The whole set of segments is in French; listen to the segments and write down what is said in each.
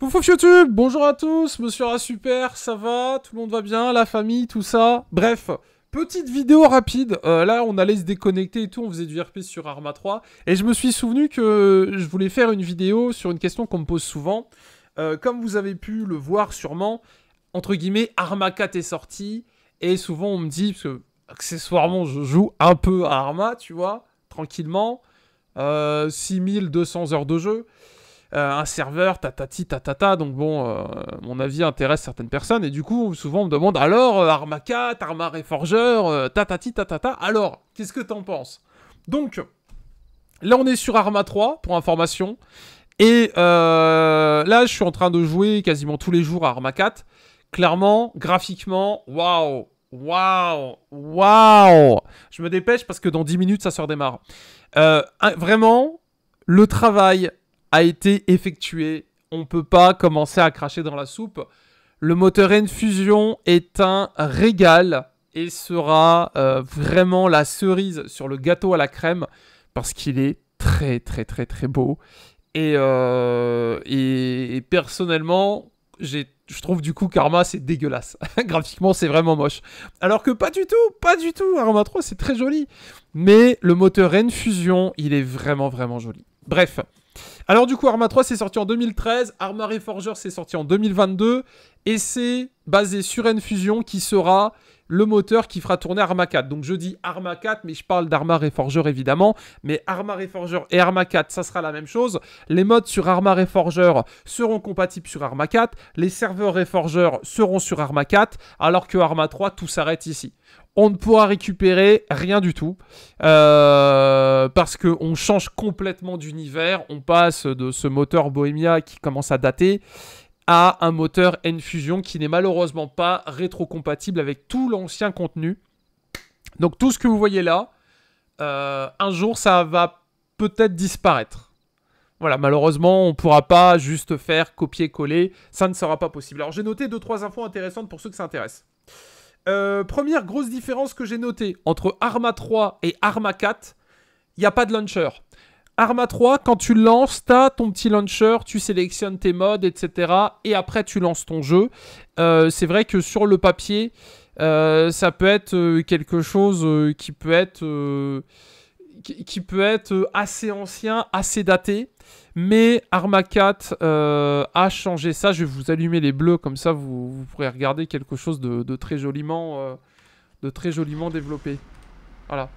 Poufouf YouTube, bonjour à tous, monsieur A super, ça va, tout le monde va bien, la famille, tout ça. Bref, petite vidéo rapide, euh, là on allait se déconnecter et tout, on faisait du RP sur Arma 3, et je me suis souvenu que je voulais faire une vidéo sur une question qu'on me pose souvent. Euh, comme vous avez pu le voir sûrement, entre guillemets, Arma 4 est sorti, et souvent on me dit, parce que accessoirement je joue un peu à Arma, tu vois, tranquillement, 6200 euh, heures de jeu. Euh, un serveur, tatati, tatata. Donc bon, euh, mon avis intéresse certaines personnes. Et du coup, souvent on me demande alors, euh, Arma 4, Arma Reforger, tatati, tatata. Alors, qu'est-ce que t'en penses Donc, là on est sur Arma 3, pour information. Et là, je suis en train de jouer quasiment tous les jours à Arma 4. Clairement, graphiquement, waouh Waouh Waouh Je me dépêche parce que dans 10 minutes, ça se redémarre. vraiment, le travail, a été effectué. On ne peut pas commencer à cracher dans la soupe. Le moteur N-Fusion est un régal et sera euh, vraiment la cerise sur le gâteau à la crème parce qu'il est très très très très beau. Et, euh, et, personnellement, je trouve du coup Karma c'est dégueulasse. Graphiquement c'est vraiment moche. Alors que pas du tout, pas du tout, Arma 3 c'est très joli. Mais le moteur N-Fusion il est vraiment vraiment joli. Bref, alors du coup, Arma 3 c'est sorti en 2013, Arma Reforger c'est sorti en 2022, et c'est basé sur n qui sera le moteur qui fera tourner Arma 4. Donc je dis Arma 4, mais je parle d'Arma Reforger évidemment. Mais Arma Reforger et Arma 4, ça sera la même chose. Les modes sur Arma Reforger seront compatibles sur Arma 4. Les serveurs Reforger seront sur Arma 4. Alors que Arma 3, tout s'arrête ici on ne pourra récupérer rien du tout. Euh, parce qu'on change complètement d'univers. On passe de ce moteur Bohemia qui commence à dater à un moteur N-Fusion qui n'est malheureusement pas rétrocompatible avec tout l'ancien contenu. Donc tout ce que vous voyez là, euh, un jour ça va peut-être disparaître. Voilà, malheureusement, on ne pourra pas juste faire copier-coller, ça ne sera pas possible. Alors j'ai noté deux trois infos intéressantes pour ceux que ça intéresse. Euh, première grosse différence que j'ai notée entre Arma 3 et Arma 4, il n'y a pas de launcher. Arma 3, quand tu lances, tu as ton petit launcher, tu sélectionnes tes modes, etc. Et après, tu lances ton jeu. Euh, c'est vrai que sur le papier, euh, ça peut être euh, quelque chose qui peut être... qui peut être assez ancien, assez daté, mais Arma 4 a changé ça. Je vais vous allumer les bleus, comme ça vous, pourrez regarder quelque chose de, de très joliment, de très joliment développé. Voilà.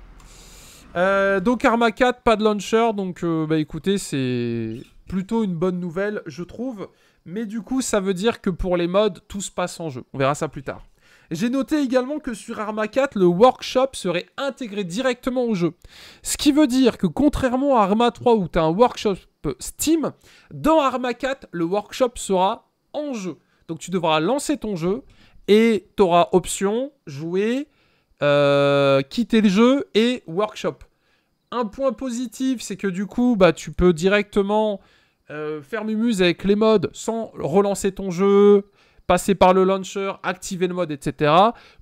Euh, donc Arma 4, pas de launcher, donc euh, bah écoutez, c'est plutôt une bonne nouvelle, je trouve. Mais du coup, ça veut dire que pour les modes, tout se passe en jeu. On verra ça plus tard. J'ai noté également que sur Arma 4, le workshop serait intégré directement au jeu. Ce qui veut dire que contrairement à Arma 3 où tu as un workshop Steam, dans Arma 4, le workshop sera en jeu. Donc tu devras lancer ton jeu et tu auras option, jouer, euh, quitter le jeu et workshop. Un point positif, c'est que du coup, bah, tu peux directement euh, faire mumuse avec les modes sans relancer ton jeu, passer par le launcher, activer le mode, etc.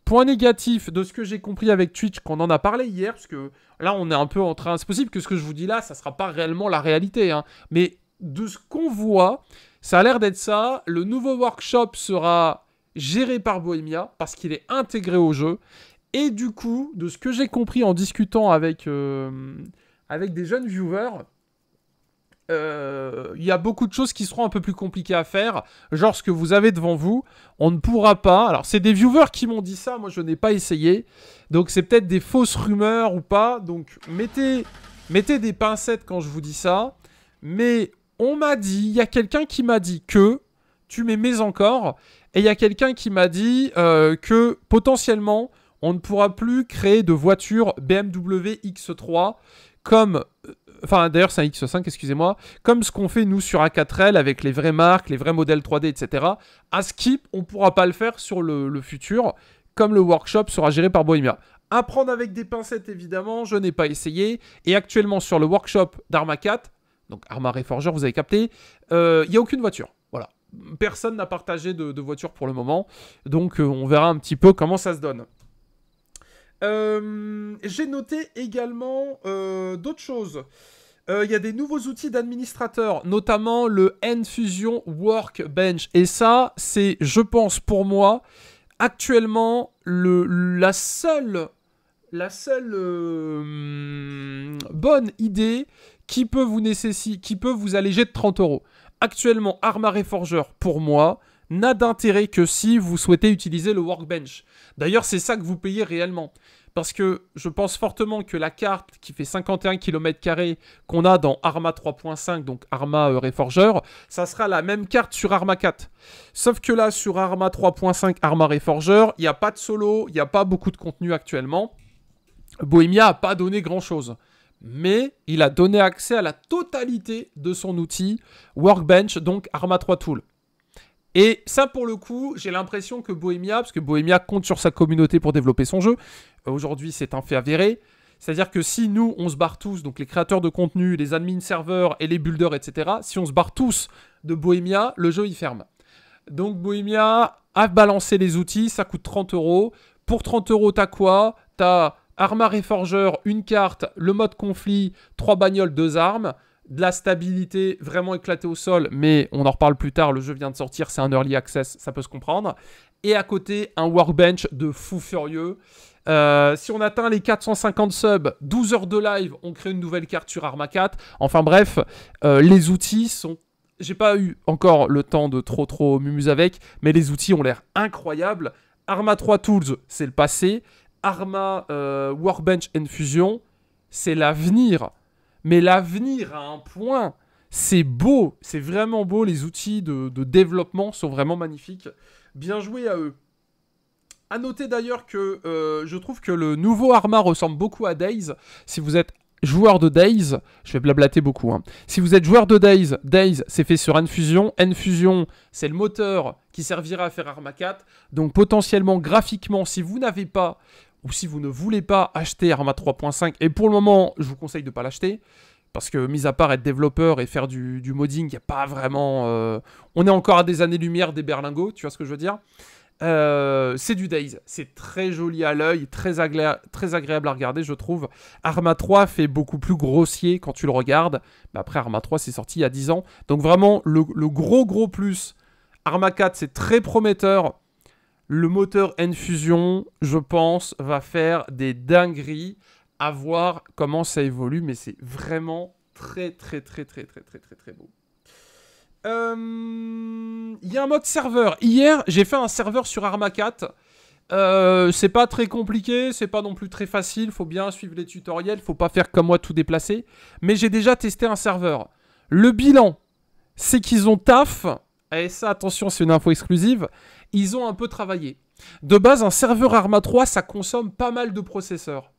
Point négatif de ce que j'ai compris avec Twitch, qu'on en a parlé hier, parce que là, on est un peu en train... C'est possible que ce que je vous dis là, ça ne sera pas réellement la réalité, hein. mais de ce qu'on voit, ça a l'air d'être ça. Le nouveau workshop sera géré par Bohemia parce qu'il est intégré au jeu. Et du coup, de ce que j'ai compris en discutant avec, euh, avec des jeunes viewers, euh, il y a beaucoup de choses qui seront un peu plus compliquées à faire. Genre ce que vous avez devant vous, on ne pourra pas. Alors c'est des viewers qui m'ont dit ça, moi je n'ai pas essayé. Donc c'est peut-être des fausses rumeurs ou pas. Donc mettez, mettez des pincettes quand je vous dis ça. Mais on m'a dit, il y a quelqu'un qui m'a dit que, tu m'aimais encore, et il y a quelqu'un qui m'a dit euh, que potentiellement on ne pourra plus créer de voiture BMW X3 comme euh, enfin d'ailleurs c'est un X5, excusez-moi, comme ce qu'on fait nous sur A4L avec les vraies marques, les vrais modèles 3D, etc. À Skip, on ne pourra pas le faire sur le, futur, comme le workshop sera géré par Bohemia. Apprendre avec des pincettes évidemment, je n'ai pas essayé, et actuellement sur le workshop d'Arma 4, donc Arma Reforger, vous avez capté, euh, il n'y a aucune voiture. Voilà. Personne n'a partagé de, voiture pour le moment, donc euh, on verra un petit peu comment ça se donne. Euh, j'ai noté également euh, d'autres choses. Euh, il y a des nouveaux outils d'administrateur, notamment le N-Fusion Workbench. Et ça, c'est, je pense, pour moi, actuellement, le, la seule, la seule bonne idée qui peut, vous qui peut vous alléger de 30 euros. Actuellement, Arma Forgeur, pour moi, n'a d'intérêt que si vous souhaitez utiliser le workbench. D'ailleurs, c'est ça que vous payez réellement. Parce que je pense fortement que la carte qui fait 51 km qu'on a dans Arma 3.5, donc Arma euh, Reforger, ça sera la même carte sur Arma 4. Sauf que là, sur Arma 3.5, Arma Reforger, il n'y a pas de solo, il n'y a pas beaucoup de contenu actuellement. Bohemia n'a pas donné grand-chose mais il a donné accès à la totalité de son outil Workbench, donc Arma 3 Tool. Et ça, pour le coup, j'ai l'impression que Bohemia, parce que Bohemia compte sur sa communauté pour développer son jeu, euh, aujourd'hui c'est un fait avéré. C'est-à-dire que si nous, on se barre tous, donc les créateurs de contenu, les admins serveurs et les builders, etc., si on se barre tous de Bohemia, le jeu il ferme. Donc Bohemia a balancé les outils, ça coûte 30 euros. Pour 30 euros, t'as quoi T'as arma et Forgeur, une carte, le mode conflit, trois bagnoles, deux armes de la stabilité vraiment éclatée au sol, mais on en reparle plus tard, le jeu vient de sortir, c'est un early access, ça peut se comprendre. Et à côté, un workbench de fou furieux. Euh, si on atteint les 450 subs, 12 heures de live, on crée une nouvelle carte sur Arma 4. Enfin bref, euh, les outils sont... J'ai pas eu encore le temps de trop trop mumuse avec, mais les outils ont l'air incroyables. Arma 3 Tools, c'est le passé. Arma euh, Workbench Fusion, c'est l'avenir mais l'avenir à un point, c'est beau, c'est vraiment beau, les outils de, développement sont vraiment magnifiques. Bien joué à eux. A noter d'ailleurs que euh, je trouve que le nouveau Arma ressemble beaucoup à Days. Si vous êtes joueur de Days, je vais blablater beaucoup. Hein. Si vous êtes joueur de Days, Days c'est fait sur N-Fusion c'est le moteur qui servira à faire Arma 4. Donc potentiellement, graphiquement, si vous n'avez pas ou si vous ne voulez pas acheter Arma 3.5, et pour le moment, je vous conseille de ne pas l'acheter, parce que, mis à part être développeur et faire du, modding, il n'y a pas vraiment... Euh, on est encore à des années-lumière des berlingots, tu vois ce que je veux dire euh, c'est du Days, c'est très joli à l'œil, très, agréable à regarder je trouve. Arma 3 fait beaucoup plus grossier quand tu le regardes, après Arma 3 c'est sorti il y a 10 ans, donc vraiment le, le gros gros plus. Arma 4 c'est très prometteur, le moteur N-Fusion, je pense, va faire des dingueries à voir comment ça évolue, mais c'est vraiment très très très très très très très très beau. Il euh, y a un mode serveur. Hier, j'ai fait un serveur sur 4. Euh, c'est pas très compliqué, c'est pas non plus très facile, faut bien suivre les tutoriels, faut pas faire comme moi tout déplacer. Mais j'ai déjà testé un serveur. Le bilan, c'est qu'ils ont taf, et eh, ça attention c'est une info exclusive, ils ont un peu travaillé. De base, un serveur Arma 3, ça consomme pas mal de processeurs.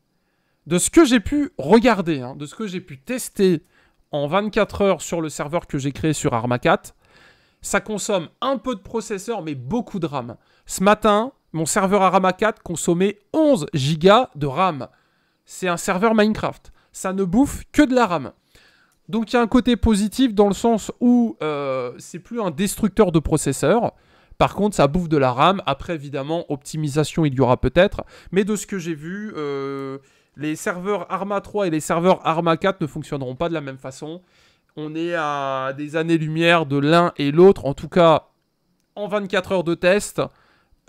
De ce que j'ai pu regarder, hein, de ce que j'ai pu tester en 24 heures sur le serveur que j'ai créé sur Arma 4, ça consomme un peu de processeurs, mais beaucoup de RAM. Ce matin, mon serveur Arma 4 consommait 11 Go de RAM. C'est un serveur Minecraft. Ça ne bouffe que de la RAM. Donc il y a un côté positif dans le sens où euh, c'est plus un destructeur de processeurs. Par contre, ça bouffe de la RAM. Après, évidemment, optimisation, il y aura peut-être. Mais de ce que j'ai vu, euh, les serveurs Arma 3 et les serveurs Arma 4 ne fonctionneront pas de la même façon. On est à des années-lumière de l'un et l'autre. En tout cas, en 24 heures de test,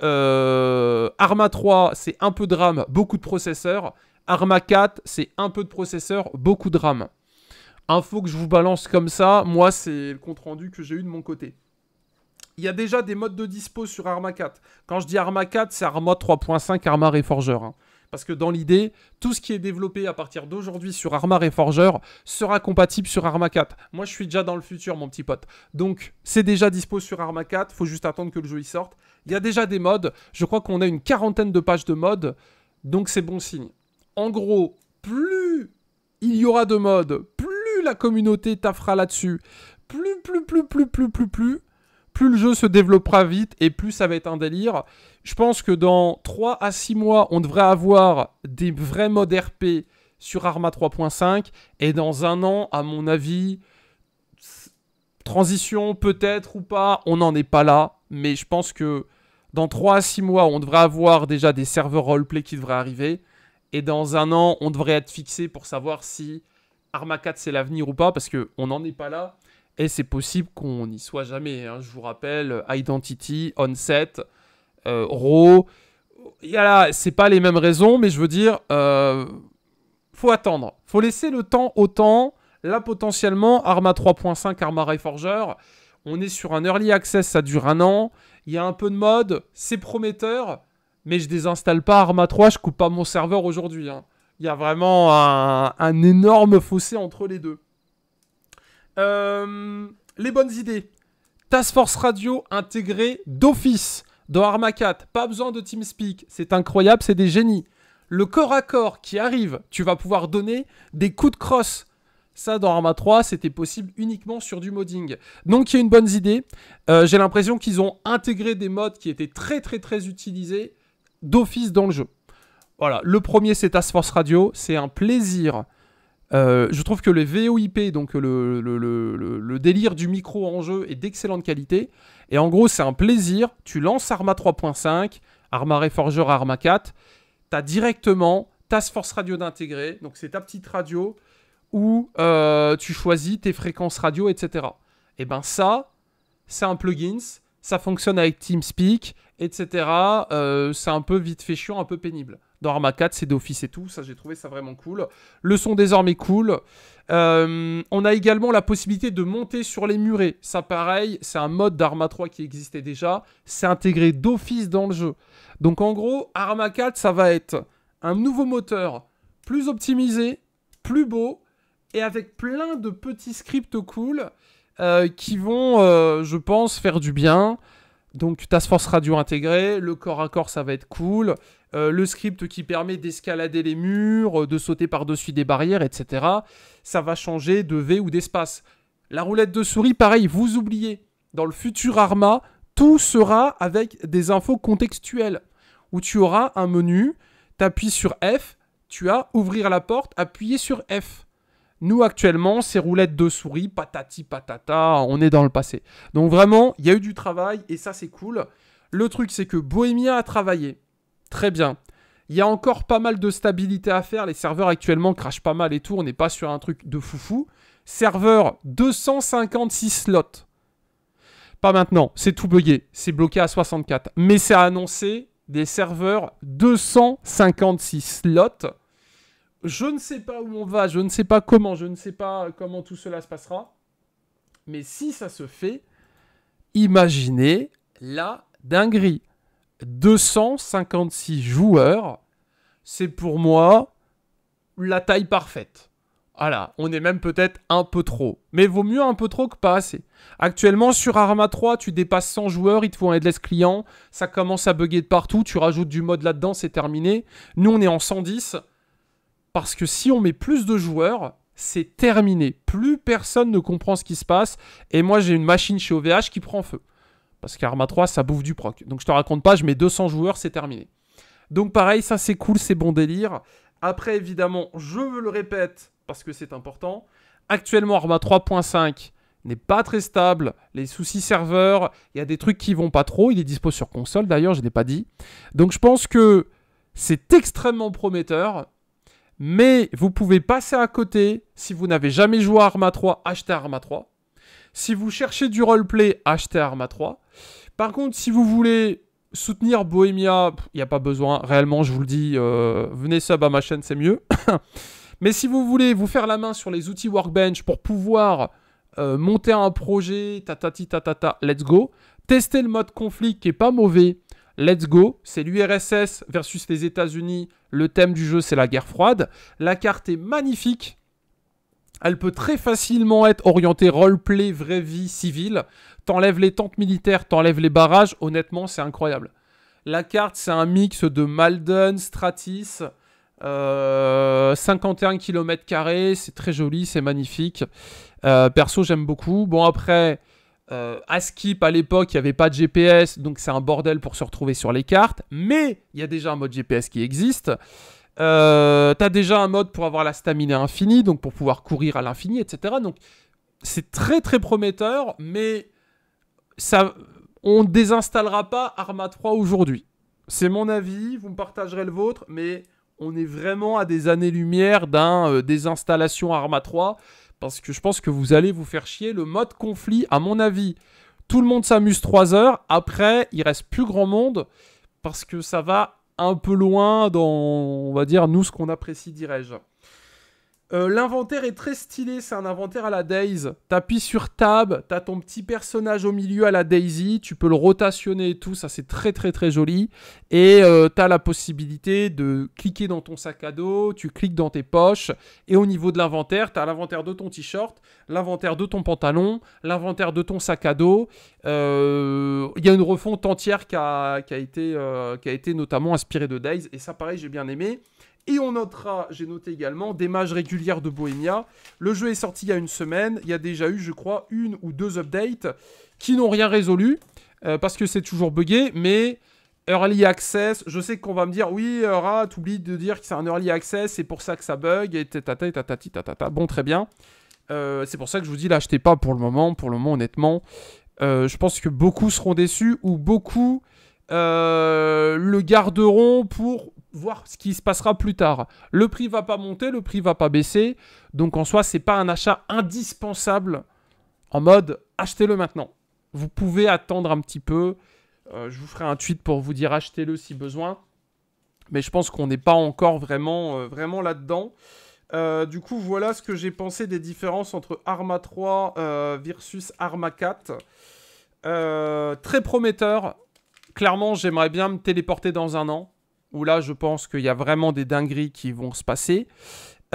euh, Arma 3, c'est un peu de RAM, beaucoup de processeurs. Arma 4, c'est un peu de processeur, beaucoup de RAM. Info que je vous balance comme ça, moi, c'est le compte-rendu que j'ai eu de mon côté il y a déjà des modes de dispo sur Arma 4. Quand je dis Arma 4, c'est Arma 3.5, Arma Reforger. forgeur hein. Parce que dans l'idée, tout ce qui est développé à partir d'aujourd'hui sur Arma Reforger sera compatible sur Arma 4. Moi, je suis déjà dans le futur, mon petit pote. Donc, c'est déjà dispo sur Arma 4. Faut juste attendre que le jeu y sorte. Il y a déjà des modes. Je crois qu'on a une quarantaine de pages de modes. Donc, c'est bon signe. En gros, plus il y aura de modes, plus la communauté taffera là-dessus, plus, plus, plus, plus, plus, plus, plus plus le jeu se développera vite et plus ça va être un délire. Je pense que dans 3 à 6 mois, on devrait avoir des vrais modes RP sur Arma 3.5. Et dans un an, à mon avis, transition peut-être ou pas, on n'en est pas là. Mais je pense que dans 3 à 6 mois, on devrait avoir déjà des serveurs roleplay qui devraient arriver. Et dans un an, on devrait être fixé pour savoir si Arma 4 c'est l'avenir ou pas, parce qu'on n'en est pas là. Et c'est possible qu'on n'y soit jamais. Hein. Je vous rappelle, Identity, Onset, euh, Raw. là, c'est pas les mêmes raisons, mais je veux dire, euh, faut attendre. Faut laisser le temps au temps. Là, potentiellement, Arma 3.5, Arma Reforger, on est sur un early access, ça dure un an. Il y a un peu de mode, c'est prometteur, mais je désinstalle pas Arma 3, je coupe pas mon serveur aujourd'hui. Hein. Il y a vraiment un énorme fossé entre les deux. Euh, les bonnes idées. Task Force Radio intégré d'office dans Arma 4, Pas besoin de TeamSpeak. C'est incroyable, c'est des génies. Le corps à corps qui arrive, tu vas pouvoir donner des coups de crosse. Ça, dans Arma 3, c'était possible uniquement sur du modding. Donc, il y a une bonne idée. Euh, j'ai l'impression qu'ils ont intégré des modes qui étaient très, très, très utilisés d'office dans le jeu. Voilà, le premier, c'est Task Force Radio. C'est un plaisir euh, je trouve que le VOIP, donc le, délire du micro en jeu, est d'excellente qualité. Et en gros, c'est un plaisir. Tu lances Arma 3.5, Arma Reforger, Arma 4. Tu as directement Task Force Radio d'intégrer. Donc, c'est ta petite radio où euh, tu choisis tes fréquences radio, etc. Et ben ça, c'est un plugin. Ça fonctionne avec TeamSpeak, etc. Euh, c'est un peu vite fait chiant, un peu pénible. Dans Arma 4, c'est d'office et tout. Ça, j'ai trouvé ça vraiment cool. Le son désormais cool. Euh, on a également la possibilité de monter sur les murets. Ça, pareil, c'est un mode d'Arma 3 qui existait déjà. C'est intégré d'office dans le jeu. Donc, en gros, Arma 4, ça va être un nouveau moteur plus optimisé, plus beau et avec plein de petits scripts cool euh, qui vont, euh, je pense, faire du bien. Donc Task Force Radio intégré, le corps à corps ça va être cool, euh, le script qui permet d'escalader les murs, euh, de sauter par-dessus des barrières, etc. Ça va changer de V ou d'espace. La roulette de souris, pareil, vous oubliez. Dans le futur Arma, tout sera avec des infos contextuelles, où tu auras un menu, tu appuies sur F, tu as ouvrir la porte, appuyer sur F. Nous, actuellement, c'est roulettes de souris, patati patata, on est dans le passé. Donc vraiment, il y a eu du travail et ça, c'est cool. Le truc, c'est que Bohemia a travaillé. Très bien. Il y a encore pas mal de stabilité à faire. Les serveurs actuellement crachent pas mal et tout. On n'est pas sur un truc de foufou. Serveur 256 slots. Pas maintenant, c'est tout bugué. C'est bloqué à 64. Mais c'est annoncé des serveurs 256 slots je ne sais pas où on va, je ne sais pas comment, je ne sais pas comment tout cela se passera. Mais si ça se fait, imaginez la dinguerie. 256 joueurs, c'est pour moi la taille parfaite. Voilà, on est même peut-être un peu trop. Mais vaut mieux un peu trop que pas assez. Actuellement, sur Arma 3, tu dépasses 100 joueurs, ils te font un headless client, ça commence à bugger de partout, tu rajoutes du mode là-dedans, c'est terminé. Nous, on est en 110. Parce que si on met plus de joueurs, c'est terminé. Plus personne ne comprend ce qui se passe. Et moi, j'ai une machine chez OVH qui prend feu. Parce qu'Arma 3, ça bouffe du proc. Donc je te raconte pas, je mets 200 joueurs, c'est terminé. Donc pareil, ça c'est cool, c'est bon délire. Après, évidemment, je le répète, parce que c'est important. Actuellement, Arma 3.5 n'est pas très stable. Les soucis serveurs, il y a des trucs qui vont pas trop. Il est dispo sur console d'ailleurs, je ne l'ai pas dit. Donc je pense que c'est extrêmement prometteur. Mais vous pouvez passer à côté si vous n'avez jamais joué à Arma 3, achetez Arma 3. Si vous cherchez du roleplay, achetez Arma 3. Par contre, si vous voulez soutenir Bohemia, il n'y a pas besoin. Réellement, je vous le dis, euh, venez sub à ma chaîne, c'est mieux. Mais si vous voulez vous faire la main sur les outils Workbench pour pouvoir euh, monter un projet, tata, let's go. testez le mode conflit qui n'est pas mauvais. Let's go, c'est l'URSS versus les États-Unis. Le thème du jeu, c'est la guerre froide. La carte est magnifique. Elle peut très facilement être orientée roleplay, vraie vie, civile. T'enlèves les tentes militaires, t'enlèves les barrages. Honnêtement, c'est incroyable. La carte, c'est un mix de Malden, Stratis, 51 euh, km, c'est très joli, c'est magnifique. Euh, perso, j'aime beaucoup. Bon, après, askip euh, à Skip, à l'époque, il n'y avait pas de GPS, donc c'est un bordel pour se retrouver sur les cartes. Mais il y a déjà un mode GPS qui existe. Euh, tu as déjà un mode pour avoir la stamina infinie, donc pour pouvoir courir à l'infini, etc. Donc c'est très très prometteur, mais ça, on désinstallera pas Arma 3 aujourd'hui. C'est mon avis, vous me partagerez le vôtre, mais on est vraiment à des années-lumière d'un euh, désinstallation Arma 3 parce que je pense que vous allez vous faire chier. Le mode conflit, à mon avis, tout le monde s'amuse 3 heures. Après, il reste plus grand monde parce que ça va un peu loin dans, on va dire, nous, ce qu'on apprécie, dirais-je. Euh, l'inventaire est très stylé, c'est un inventaire à la Tu appuies sur Tab, as ton petit personnage au milieu à la Daisy, tu peux le rotationner et tout, ça c'est très très très joli. Et euh, tu as la possibilité de cliquer dans ton sac à dos, tu cliques dans tes poches, et au niveau de l'inventaire, tu as l'inventaire de ton t-shirt, l'inventaire de ton pantalon, l'inventaire de ton sac à dos. Euh, il y a une refonte entière qui a, qui a été, notamment inspirée de Daisy, et ça pareil j'ai bien aimé. Et on notera, j'ai noté également, des mages régulières de Bohemia. Le jeu est sorti il y a une semaine. Il y a déjà eu, je crois, une ou deux updates qui n'ont rien résolu. Euh, parce que c'est toujours buggé. Mais Early Access, je sais qu'on va me dire, oui, Rat, t'oublies de dire que c'est un Early Access, c'est pour ça que ça bug. Et tata tata. Bon, très bien. Euh, c'est pour ça que je vous dis, l'achetez pas pour le moment. Pour le moment, honnêtement, euh, je pense que beaucoup seront déçus ou beaucoup le garderont pour voir ce qui se passera plus tard. Le prix va pas monter, le prix va pas baisser. Donc en soi, c'est pas un achat indispensable en mode achetez-le maintenant. Vous pouvez attendre un petit peu. Euh, je vous ferai un tweet pour vous dire achetez-le si besoin. Mais je pense qu'on n'est pas encore vraiment, euh, vraiment là-dedans. Euh, du coup, voilà ce que j'ai pensé des différences entre Arma 3 versus Arma 4. très prometteur. Clairement, j'aimerais bien me téléporter dans un an où là, je pense qu'il y a vraiment des dingueries qui vont se passer.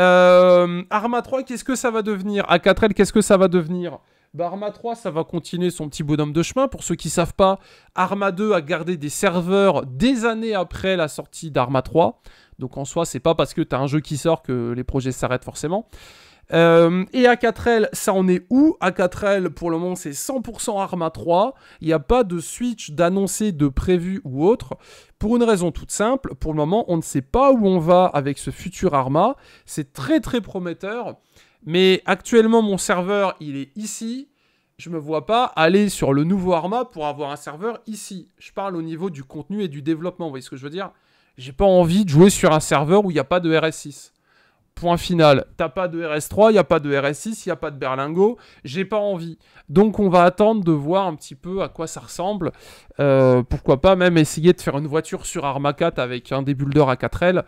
Euh, Arma 3, qu'est-ce que ça va devenir A4L, qu'est-ce que ça va devenir bah, Arma 3, ça va continuer son petit bonhomme de chemin. Pour ceux qui ne savent pas, Arma 2 a gardé des serveurs des années après la sortie d'Arma 3. Donc en soi, c'est pas parce que tu as un jeu qui sort que les projets s'arrêtent forcément. Euh, et A4L, ça en est où A4L, pour le moment, c'est 100% Arma 3. Il n'y a pas de switch d'annoncé, de prévu ou autre. Pour une raison toute simple, pour le moment, on ne sait pas où on va avec ce futur Arma. C'est très très prometteur. Mais actuellement, mon serveur, il est ici. Je ne me vois pas aller sur le nouveau Arma pour avoir un serveur ici. Je parle au niveau du contenu et du développement. Vous voyez ce que je veux dire J'ai pas envie de jouer sur un serveur où il n'y a pas de RS6. Point final. T'as pas de RS3, il n'y a pas de RS6, il n'y a pas de Berlingo, J'ai pas envie. Donc on va attendre de voir un petit peu à quoi ça ressemble. Euh, pourquoi pas même essayer de faire une voiture sur Arma 4 avec un débuldeur à 4 l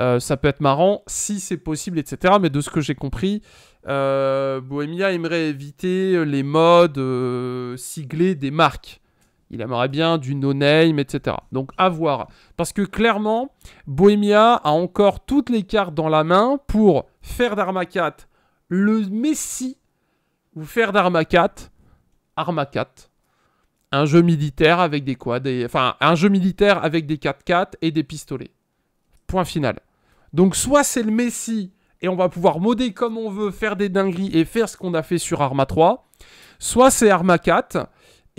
euh, ça peut être marrant si c'est possible, etc. Mais de ce que j'ai compris, euh, Bohemia aimerait éviter les modes siglés des marques. Il aimerait bien du no-name, etc. Donc à voir. Parce que clairement, Bohemia a encore toutes les cartes dans la main pour faire d'Arma 4 le Messi ou faire d'Arma 4... Arma 4. Un jeu militaire avec des quads. Enfin, un jeu militaire avec des 4 4 et des pistolets. Point final. Donc soit c'est le Messi et on va pouvoir modder comme on veut, faire des dingueries et faire ce qu'on a fait sur Arma 3. Soit c'est Arma 4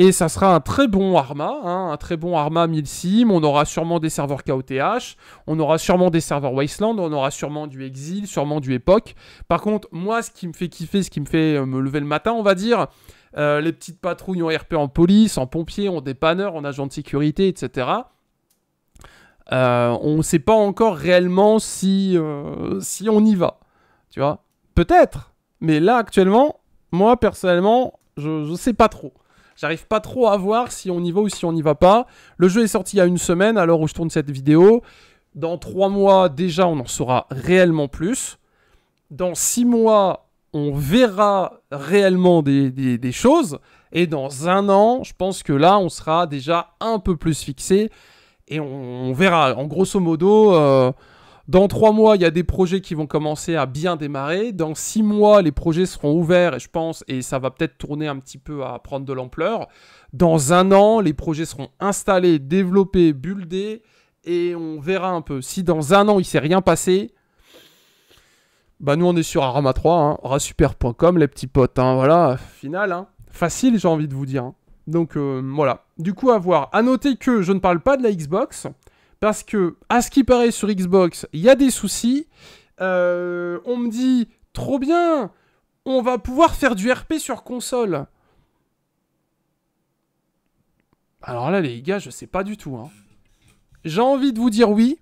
et ça sera un très bon Arma, hein, un très bon Arma 1000 On aura sûrement des serveurs KOTH, on aura sûrement des serveurs Wasteland, on aura sûrement du Exil, sûrement du Epoch. Par contre, moi, ce qui me fait kiffer, ce qui me fait euh, me lever le matin, on va dire, euh, les petites patrouilles en RP en police, en pompiers, en dépanneurs, en agents de sécurité, etc. Euh, on ne sait pas encore réellement si, si on y va. Tu vois Peut-être. Mais là, actuellement, moi, personnellement, je ne sais pas trop. J'arrive pas trop à voir si on y va ou si on n'y va pas. Le jeu est sorti il y a une semaine, à l'heure où je tourne cette vidéo. Dans trois mois, déjà, on en saura réellement plus. Dans six mois, on verra réellement des, choses. Et dans un an, je pense que là, on sera déjà un peu plus fixé. Et on, verra. En grosso modo, euh, dans trois mois, il y a des projets qui vont commencer à bien démarrer. Dans six mois, les projets seront ouverts, et je pense, et ça va peut-être tourner un petit peu à prendre de l'ampleur. Dans un an, les projets seront installés, développés, buildés, et on verra un peu. Si dans un an, il s'est rien passé, bah nous, on est sur Arama 3, hein, rasuper.com, les petits potes. Hein, voilà, final, hein. facile, j'ai envie de vous dire. Hein. Donc euh, voilà. Du coup, à voir. À noter que je ne parle pas de la Xbox parce que, à ce qui paraît sur Xbox, il y a des soucis. Euh, on me dit, trop bien, on va pouvoir faire du RP sur console. Alors là, les gars, je sais pas du tout. Hein. J'ai envie de vous dire oui,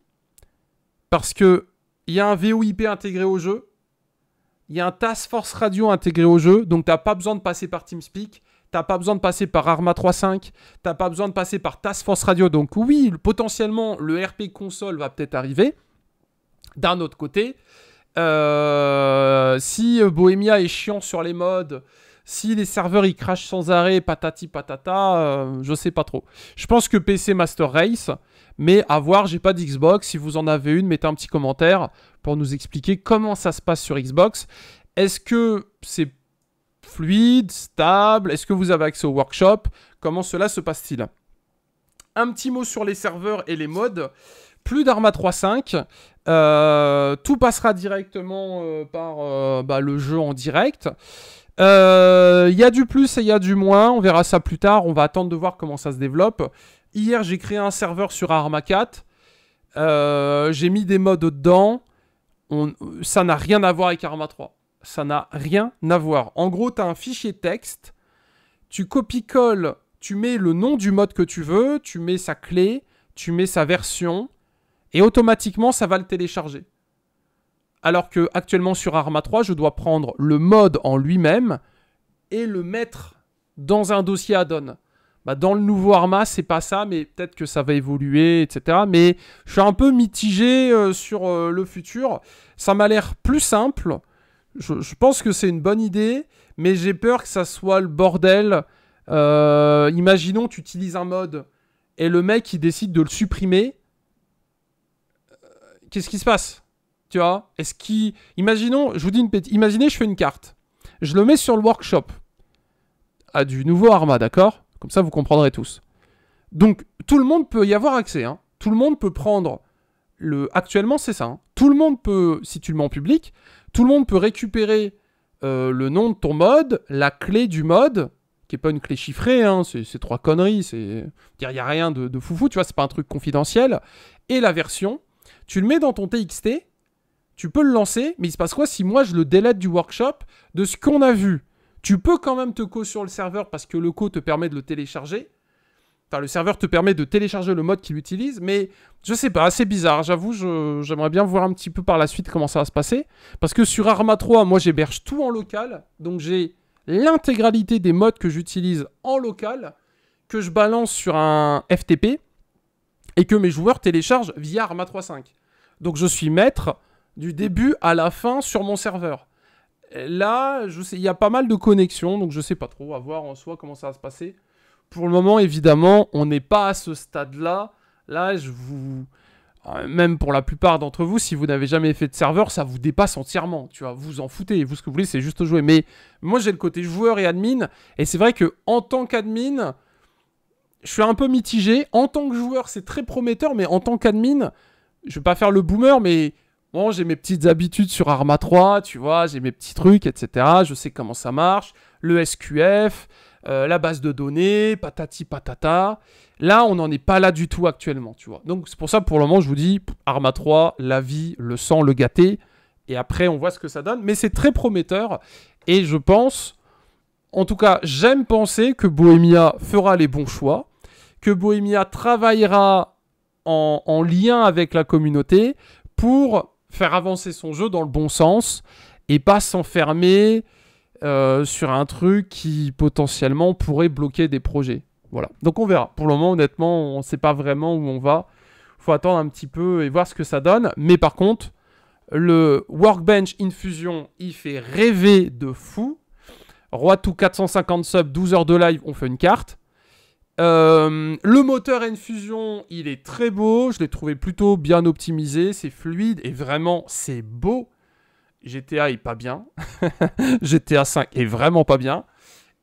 parce que il y a un VOIP intégré au jeu, il y a un Task Force Radio intégré au jeu, donc tu n'as pas besoin de passer par TeamSpeak pas besoin de passer par Arma 3.5, t'as pas besoin de passer par Task Force Radio. Donc oui, potentiellement, le RP console va peut-être arriver. D'un autre côté, euh, si Bohemia est chiant sur les modes, si les serveurs ils crachent sans arrêt, patati patata, je euh, je sais pas trop. Je pense que PC Master Race, mais à voir, j'ai pas d'Xbox. Si vous en avez une, mettez un petit commentaire pour nous expliquer comment ça se passe sur Xbox. Est-ce que c'est fluide, stable Est-ce que vous avez accès au workshop Comment cela se passe-t-il Un petit mot sur les serveurs et les modes. Plus d'Arma 3.5. Euh, tout passera directement euh, par euh, bah, le jeu en direct. Il y a du plus et il y a du moins. On verra ça plus tard. On va attendre de voir comment ça se développe. Hier, j'ai créé un serveur sur Arma 4. j'ai mis des modes dedans. ça n'a rien à voir avec Arma 3 ça n'a rien à voir. En gros, tu as un fichier texte, tu copies-colles, tu mets le nom du mode que tu veux, tu mets sa clé, tu mets sa version, et automatiquement, ça va le télécharger. Alors que actuellement sur Arma 3, je dois prendre le mode en lui-même et le mettre dans un dossier add-on. Bah, dans le nouveau Arma, c'est pas ça, mais peut-être que ça va évoluer, etc. Mais je suis un peu mitigé euh, sur euh, le futur. Ça m'a l'air plus simple, je, pense que c'est une bonne idée, mais j'ai peur que ça soit le bordel. Euh, imaginons, tu utilises un mode et le mec il décide de le supprimer. Euh, qu'est-ce qui se passe Tu vois Est-ce qu'il. Imaginons, je vous dis une petite. Imaginez, je fais une carte. Je le mets sur le workshop. À du nouveau Arma, d'accord Comme ça, vous comprendrez tous. Donc, tout le monde peut y avoir accès. Hein. Tout le monde peut prendre. Le... Actuellement, c'est ça. Hein. Tout le monde peut, si tu le mets en public, tout le monde peut récupérer euh, le nom de ton mode, la clé du mode, qui n'est pas une clé chiffrée, hein, c'est trois conneries, c'est il n'y a rien de, foufou, tu vois, c'est pas un truc confidentiel, et la version, tu le mets dans ton TXT, tu peux le lancer, mais il se passe quoi si moi je le délète du workshop de ce qu'on a vu Tu peux quand même te co sur le serveur parce que le co te permet de le télécharger, le serveur te permet de télécharger le mode qu'il utilise, mais je sais pas, c'est bizarre. J'avoue, j'aimerais bien voir un petit peu par la suite comment ça va se passer. Parce que sur Arma 3, moi j'héberge tout en local. Donc j'ai l'intégralité des modes que j'utilise en local, que je balance sur un FTP, et que mes joueurs téléchargent via Arma 3.5. Donc je suis maître du début à la fin sur mon serveur. Là, il y a pas mal de connexions, donc je sais pas trop à voir en soi comment ça va se passer pour le moment, évidemment, on n'est pas à ce stade-là. Là, je vous... Euh, même pour la plupart d'entre vous, si vous n'avez jamais fait de serveur, ça vous dépasse entièrement. Tu vois, vous en foutez. Vous, ce que vous voulez, c'est juste jouer. Mais moi, j'ai le côté joueur et admin. Et c'est vrai que en tant qu'admin, je suis un peu mitigé. En tant que joueur, c'est très prometteur. Mais en tant qu'admin, je vais pas faire le boomer, mais moi, j'ai mes petites habitudes sur Arma 3, tu vois, j'ai mes petits trucs, etc. Je sais comment ça marche, le SQF, euh, la base de données, patati patata. Là, on n'en est pas là du tout actuellement, tu vois. Donc c'est pour ça, pour le moment, je vous dis, Arma 3, la vie, le sang, le gâté. Et après, on voit ce que ça donne. Mais c'est très prometteur. Et je pense, en tout cas, j'aime penser que Bohemia fera les bons choix, que Bohemia travaillera en, en lien avec la communauté pour faire avancer son jeu dans le bon sens et pas s'enfermer euh, sur un truc qui potentiellement pourrait bloquer des projets. Voilà. Donc on verra. Pour le moment, honnêtement, on ne sait pas vraiment où on va. Il Faut attendre un petit peu et voir ce que ça donne. Mais par contre, le Workbench Infusion, il fait rêver de fou. Roi tout 450 subs, 12 heures de live, on fait une carte. Euh, le moteur Infusion, il est très beau. Je l'ai trouvé plutôt bien optimisé. C'est fluide et vraiment, c'est beau. GTA est pas bien. GTA 5 est vraiment pas bien.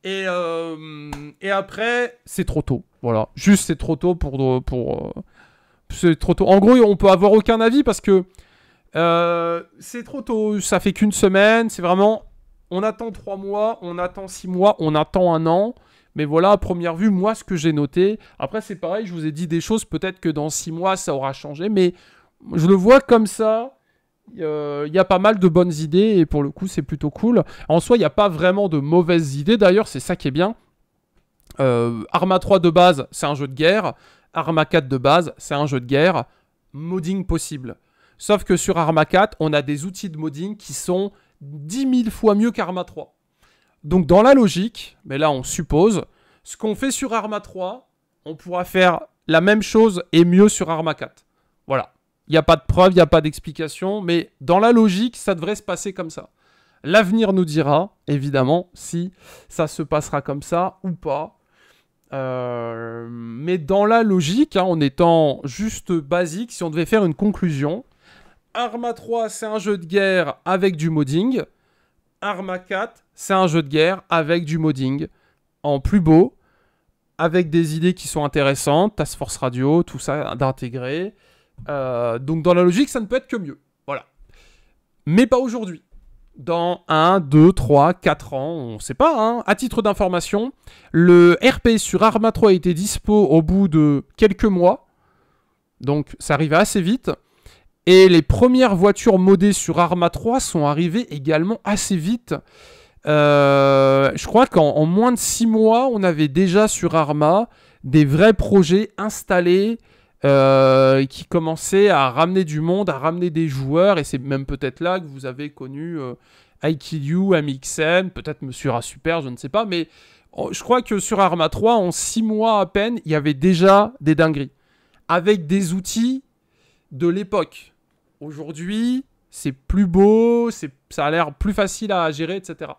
Et, euh, et après, c'est trop tôt. Voilà. Juste, c'est trop tôt pour. Euh, pour euh, c'est trop tôt. En gros, on peut avoir aucun avis parce que c'est trop tôt. Ça fait qu'une semaine. C'est vraiment. On attend trois mois, on attend six mois, on attend un an. Mais voilà, à première vue, moi, ce que j'ai noté. Après, c'est pareil, je vous ai dit des choses. Peut-être que dans six mois, ça aura changé. Mais je le vois comme ça il y a pas mal de bonnes idées et pour le coup c'est plutôt cool. En soi, il n'y a pas vraiment de mauvaises idées d'ailleurs, c'est ça qui est bien. Euh, Arma 3 de base, c'est un jeu de guerre. Arma 4 de base, c'est un jeu de guerre. Modding possible. Sauf que sur Arma 4, on a des outils de modding qui sont 10 000 fois mieux qu'Arma 3. Donc dans la logique, mais là on suppose, ce qu'on fait sur Arma 3, on pourra faire la même chose et mieux sur Arma 4. Voilà. Il n'y a pas de preuve, il n'y a pas d'explication, mais dans la logique, ça devrait se passer comme ça. L'avenir nous dira, évidemment, si ça se passera comme ça ou pas. Euh, mais dans la logique, hein, en étant juste basique, si on devait faire une conclusion, Arma 3, c'est un jeu de guerre avec du modding. Arma 4, c'est un jeu de guerre avec du modding. En plus beau, avec des idées qui sont intéressantes, Task Force Radio, tout ça d'intégrer. Euh, donc dans la logique, ça ne peut être que mieux. Voilà. Mais pas aujourd'hui. Dans 1, 2, 3, 4 ans, on ne sait pas. Hein. À titre d'information, le RP sur Arma 3 a été dispo au bout de quelques mois. Donc ça arrivait assez vite. Et les premières voitures modées sur Arma 3 sont arrivées également assez vite. Euh, je crois qu'en moins de 6 mois, on avait déjà sur Arma des vrais projets installés euh, qui commençait à ramener du monde, à ramener des joueurs, et c'est même peut-être là que vous avez connu euh, IKU, peut-être Monsieur Super, je ne sais pas, mais oh, je crois que sur Arma 3, en 6 mois à peine, il y avait déjà des dingueries, avec des outils de l'époque. Aujourd'hui, c'est plus beau, ça a l'air plus facile à gérer, etc.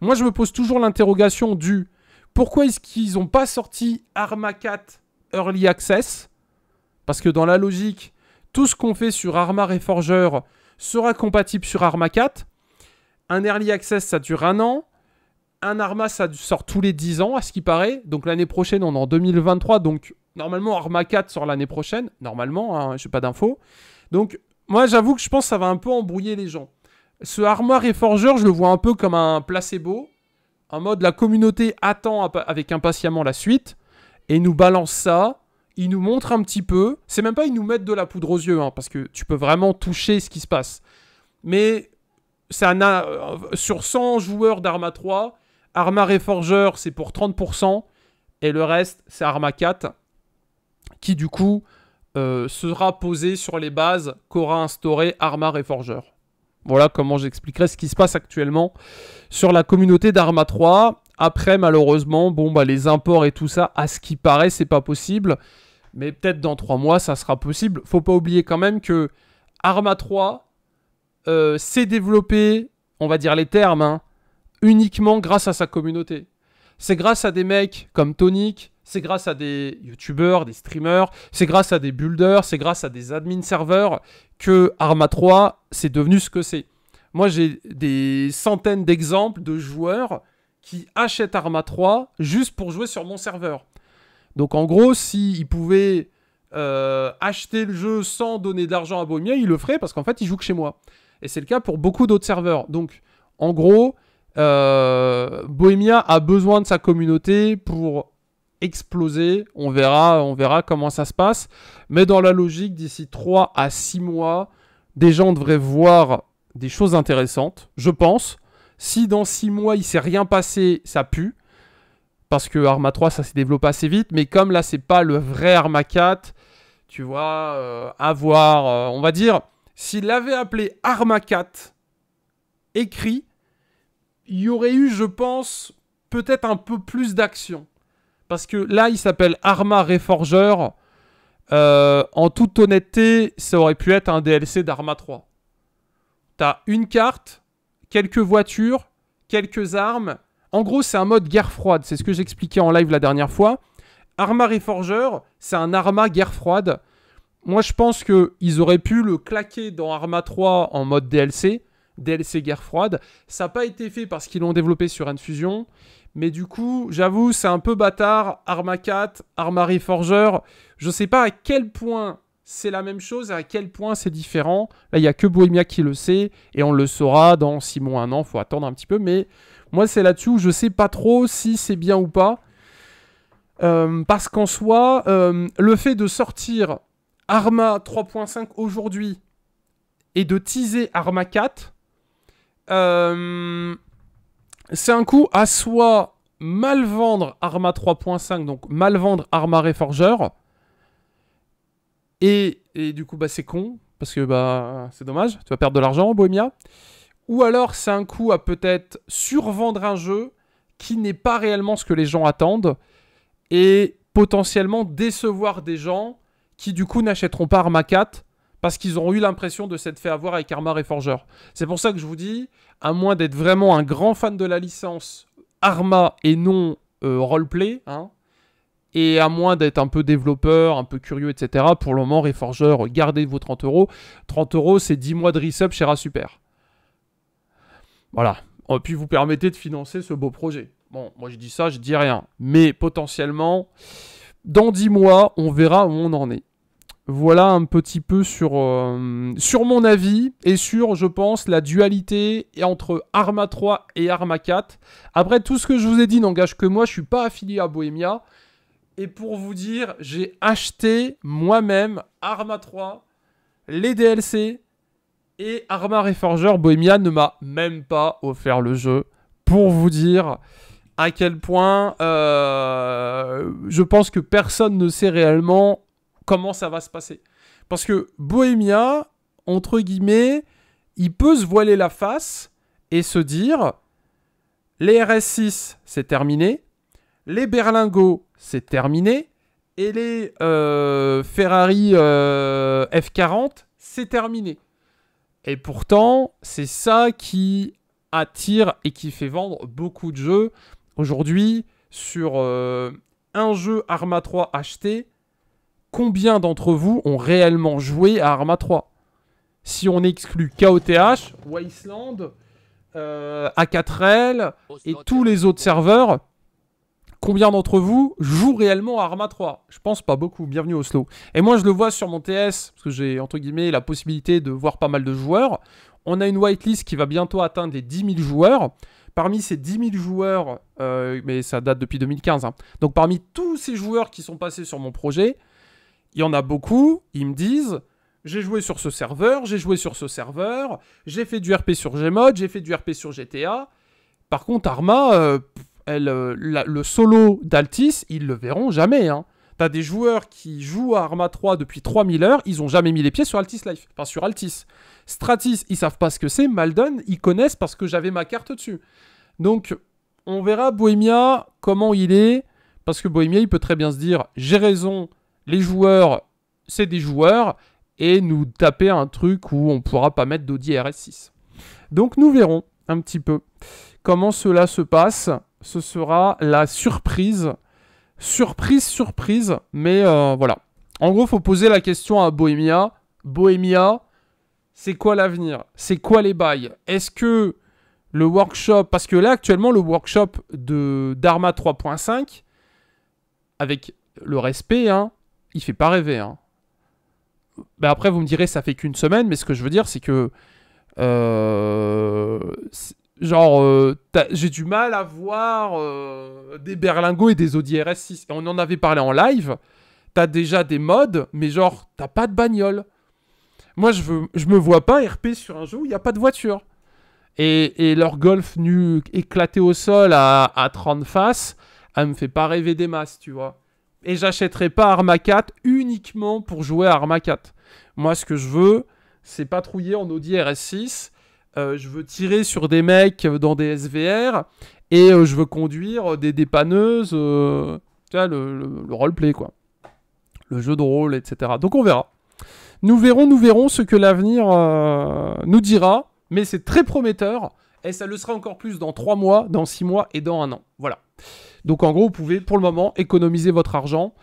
Moi, je me pose toujours l'interrogation du pourquoi est-ce qu'ils n'ont pas sorti Arma 4 Early Access parce que dans la logique, tout ce qu'on fait sur Arma Forgeur sera compatible sur Arma 4. Un Early Access, ça dure un an. Un Arma, ça sort tous les 10 ans, à ce qui paraît. Donc l'année prochaine, on est en 2023. Donc normalement, Arma 4 sort l'année prochaine. Normalement, hein, je n'ai pas d'infos. Donc moi, j'avoue que je pense que ça va un peu embrouiller les gens. Ce Arma Forgeur, je le vois un peu comme un placebo. En mode, la communauté attend avec impatiemment la suite. Et nous balance ça ils nous montrent un petit peu. C'est même pas ils nous mettent de la poudre aux yeux, hein, parce que tu peux vraiment toucher ce qui se passe. Mais ça euh, sur 100 joueurs d'Arma 3, Arma Reforger, c'est pour 30%, et le reste c'est Arma 4, qui du coup euh, sera posé sur les bases qu'aura instauré Arma Reforger. Voilà comment j'expliquerai ce qui se passe actuellement sur la communauté d'Arma 3. Après, malheureusement, bon, bah, les imports et tout ça, à ce qui paraît, c'est pas possible mais peut-être dans trois mois, ça sera possible. Faut pas oublier quand même que Arma 3 euh, s'est développé, on va dire les termes, hein, uniquement grâce à sa communauté. C'est grâce à des mecs comme Tonic, c'est grâce à des youtubeurs, des streamers, c'est grâce à des builders, c'est grâce à des admin serveurs que Arma 3 c'est devenu ce que c'est. Moi j'ai des centaines d'exemples de joueurs qui achètent Arma 3 juste pour jouer sur mon serveur. Donc en gros, s'il pouvait euh, acheter le jeu sans donner d'argent à Bohemia, il le ferait parce qu'en fait, il joue que chez moi. Et c'est le cas pour beaucoup d'autres serveurs. Donc, en gros, euh, Bohemia a besoin de sa communauté pour exploser. On verra, on verra comment ça se passe. Mais dans la logique, d'ici 3 à 6 mois, des gens devraient voir des choses intéressantes, je pense. Si dans 6 mois, il s'est rien passé, ça pue parce que Arma 3 ça s'est développé assez vite, mais comme là c'est pas le vrai Arma 4, tu vois, avoir, euh, euh, on va dire, s'il l'avait appelé Arma 4 écrit, il y aurait eu, je pense, peut-être un peu plus d'action. Parce que là, il s'appelle Arma Reforger. Euh, en toute honnêteté, ça aurait pu être un DLC d'Arma 3. Tu as une carte, quelques voitures, quelques armes, en gros, c'est un mode guerre froide. C'est ce que j'expliquais en live la dernière fois. Arma Reforger, c'est un Arma guerre froide. Moi, je pense qu'ils auraient pu le claquer dans Arma 3 en mode DLC. DLC guerre froide. Ça n'a pas été fait parce qu'ils l'ont développé sur Infusion. Mais du coup, j'avoue, c'est un peu bâtard. Arma 4, Arma Reforger. Je ne sais pas à quel point c'est la même chose à quel point c'est différent. Là, il n'y a que Bohemia qui le sait. Et on le saura dans 6 mois, 1 an. Il faut attendre un petit peu. Mais moi, c'est là-dessus où je sais pas trop si c'est bien ou pas. Euh, parce qu'en soi, euh, le fait de sortir Arma 3.5 aujourd'hui et de teaser Arma 4, euh, c'est un coup à soit mal vendre Arma 3.5, donc mal vendre Arma Reforger, et, et du coup, bah, c'est con, parce que bah, c'est dommage, tu vas perdre de l'argent, Bohemia. Ou alors c'est un coup à peut-être survendre un jeu qui n'est pas réellement ce que les gens attendent et potentiellement décevoir des gens qui du coup n'achèteront pas Arma 4 parce qu'ils auront eu l'impression de s'être fait avoir avec Arma Reforger. C'est pour ça que je vous dis, à moins d'être vraiment un grand fan de la licence Arma et non euh, roleplay, hein, et à moins d'être un peu développeur, un peu curieux, etc., pour le moment, Reforger, gardez vos 30 euros. 30 euros, c'est 10 mois de resub chez Rasuper. Voilà. Et oh, puis vous permettez de financer ce beau projet. Bon, moi je dis ça, je dis rien. Mais potentiellement, dans 10 mois, on verra où on en est. Voilà un petit peu sur, euh, sur mon avis et sur, je pense, la dualité entre Arma 3 et Arma 4. Après, tout ce que je vous ai dit n'engage que moi, je ne suis pas affilié à Bohemia. Et pour vous dire, j'ai acheté moi-même Arma 3, les DLC, et Arma et Forger, Bohemia ne m'a même pas offert le jeu pour vous dire à quel point euh, je pense que personne ne sait réellement comment ça va se passer. Parce que Bohemia, entre guillemets, il peut se voiler la face et se dire les RS6, c'est terminé, les Berlingots, c'est terminé, et les euh, Ferrari euh, F40, c'est terminé. Et pourtant, c'est ça qui attire et qui fait vendre beaucoup de jeux. Aujourd'hui, sur euh, un jeu Arma 3 acheté, combien d'entre vous ont réellement joué à Arma 3 Si on exclut KOTH, Wasteland, euh, A4L et tous les autres serveurs, Combien d'entre vous jouent réellement à Arma 3 Je pense pas beaucoup, bienvenue au slow. Et moi je le vois sur mon TS, parce que j'ai entre guillemets la possibilité de voir pas mal de joueurs. On a une whitelist qui va bientôt atteindre les 10 000 joueurs. Parmi ces 10 000 joueurs, euh, mais ça date depuis 2015, hein. donc parmi tous ces joueurs qui sont passés sur mon projet, il y en a beaucoup, ils me disent, j'ai joué sur ce serveur, j'ai joué sur ce serveur, j'ai fait du RP sur Gmod, j'ai fait du RP sur GTA. Par contre, Arma, euh, le, euh, le solo d'Altis, ils le verront jamais. Hein. T'as des joueurs qui jouent à Arma 3 depuis 3000 heures, ils ont jamais mis les pieds sur Altis Life, pas sur Altis. Stratis, ils savent pas ce que c'est, Malden, ils connaissent parce que j'avais ma carte dessus. Donc, on verra Bohemia, comment il est, parce que Bohemia, il peut très bien se dire, j'ai raison, les joueurs, c'est des joueurs, et nous taper un truc où on pourra pas mettre d'Audi RS6. Donc, nous verrons un petit peu comment cela se passe ce sera la surprise. Surprise, surprise, mais euh, voilà. En gros, faut poser la question à Bohemia. Bohemia, c'est quoi l'avenir C'est quoi les bails Est-ce que le workshop... Parce que là, actuellement, le workshop de Dharma 3.5, avec le respect, hein, il fait pas rêver. Hein. Ben après, vous me direz, ça fait qu'une semaine, mais ce que je veux dire, c'est que... Euh, genre, euh, j'ai du mal à voir euh, des berlingots et des Audi RS6. On en avait parlé en live. T'as déjà des modes, mais genre, t'as pas de bagnole. Moi, je, veux, je me vois pas RP sur un jeu où il n'y a pas de voiture. Et, leur golf nu éclaté au sol à, 30 faces, elle me fait pas rêver des masses, tu vois. Et j'achèterai pas Arma 4 uniquement pour jouer à Arma 4. Moi, ce que je veux, c'est patrouiller en Audi RS6 euh, je veux tirer sur des mecs euh, dans des SVR et euh, je veux conduire des dépanneuses, tu le, roleplay, quoi. Le jeu de rôle, etc. Donc on verra. Nous verrons, nous verrons ce que l'avenir nous dira, mais c'est très prometteur et ça le sera encore plus dans 3 mois, dans 6 mois et dans un an. Voilà. Donc en gros, vous pouvez pour le moment économiser votre argent.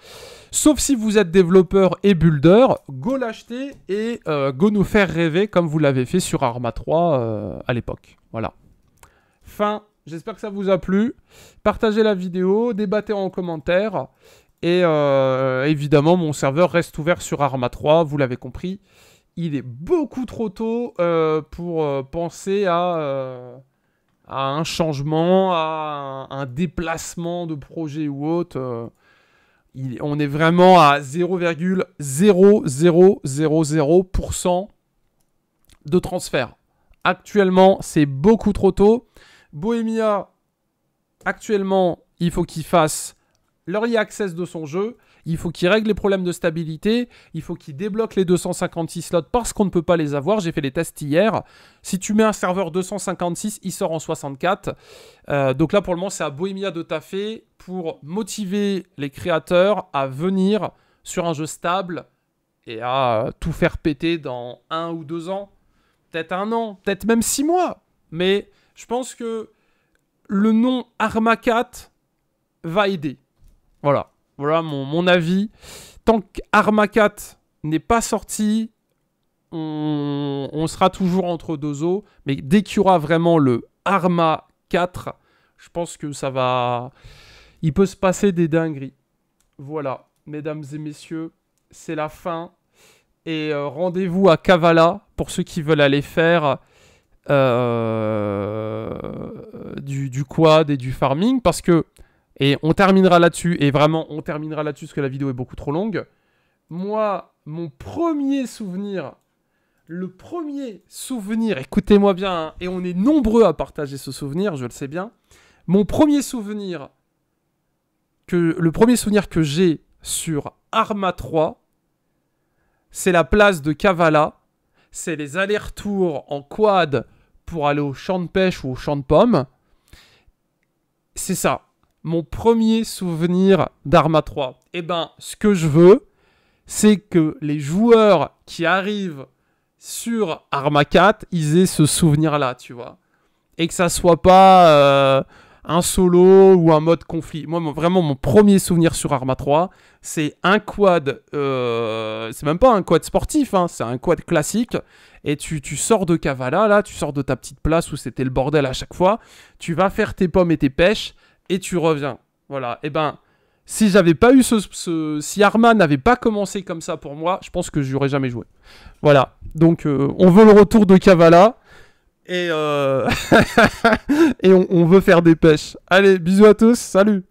Sauf si vous êtes développeur et builder, go l'acheter et euh, go nous faire rêver comme vous l'avez fait sur Arma 3 euh, à l'époque. Voilà. Fin. J'espère que ça vous a plu. Partagez la vidéo, débattez en commentaire. Et euh, évidemment, mon serveur reste ouvert sur Arma 3, vous l'avez compris. Il est beaucoup trop tôt pour penser à à un changement, à un, déplacement de projet ou autre. Euh, il, on est vraiment à 0,0000% de transfert. Actuellement, c'est beaucoup trop tôt. Bohemia, actuellement, il faut qu'ils fassent leur access de son jeu. Il faut qu'il règle les problèmes de stabilité, il faut qu'il débloque les 256 slots parce qu'on ne peut pas les avoir. J'ai fait les tests hier. Si tu mets un serveur 256, il sort en 64. Euh, donc là, pour le moment, c'est à Bohemia de taffer pour motiver les créateurs à venir sur un jeu stable et à tout faire péter dans un ou deux ans. Peut-être un an, peut-être même six mois. Mais je pense que le nom arma 4 va aider. Voilà. Voilà mon, avis. Tant qu'Arma 4 n'est pas sorti, on, sera toujours entre deux eaux. Mais dès qu'il y aura vraiment le Arma 4, je pense que ça va... Il peut se passer des dingueries. Voilà, mesdames et messieurs, c'est la fin. Et euh, rendez-vous à Kavala pour ceux qui veulent aller faire euh, du, du, quad et du farming. Parce que et on terminera là-dessus, et vraiment, on terminera là-dessus parce que la vidéo est beaucoup trop longue. Moi, mon premier souvenir, le premier souvenir, écoutez-moi bien, hein, et on est nombreux à partager ce souvenir, je le sais bien. Mon premier souvenir, que, le premier souvenir que j'ai sur Arma 3, c'est la place de Kavala. C'est les allers-retours en quad pour aller au champ de pêche ou au champ de pommes. C'est ça mon premier souvenir d'Arma 3 Eh ben, ce que je veux, c'est que les joueurs qui arrivent sur Arma 4, ils aient ce souvenir-là, tu vois. Et que ça soit pas euh, un solo ou un mode conflit. Moi, vraiment, mon premier souvenir sur Arma 3, c'est un quad. Euh, c'est même pas un quad sportif, hein, c'est un quad classique. Et tu, tu sors de Kavala, là, tu sors de ta petite place où c'était le bordel à chaque fois. Tu vas faire tes pommes et tes pêches et tu reviens. Voilà. Et eh ben, si j'avais pas eu ce, si Arma n'avait pas commencé comme ça pour moi, je pense que j'aurais jamais joué. Voilà. Donc euh, on veut le retour de Kavala et euh... et on veut faire des pêches. Allez, bisous à tous. Salut.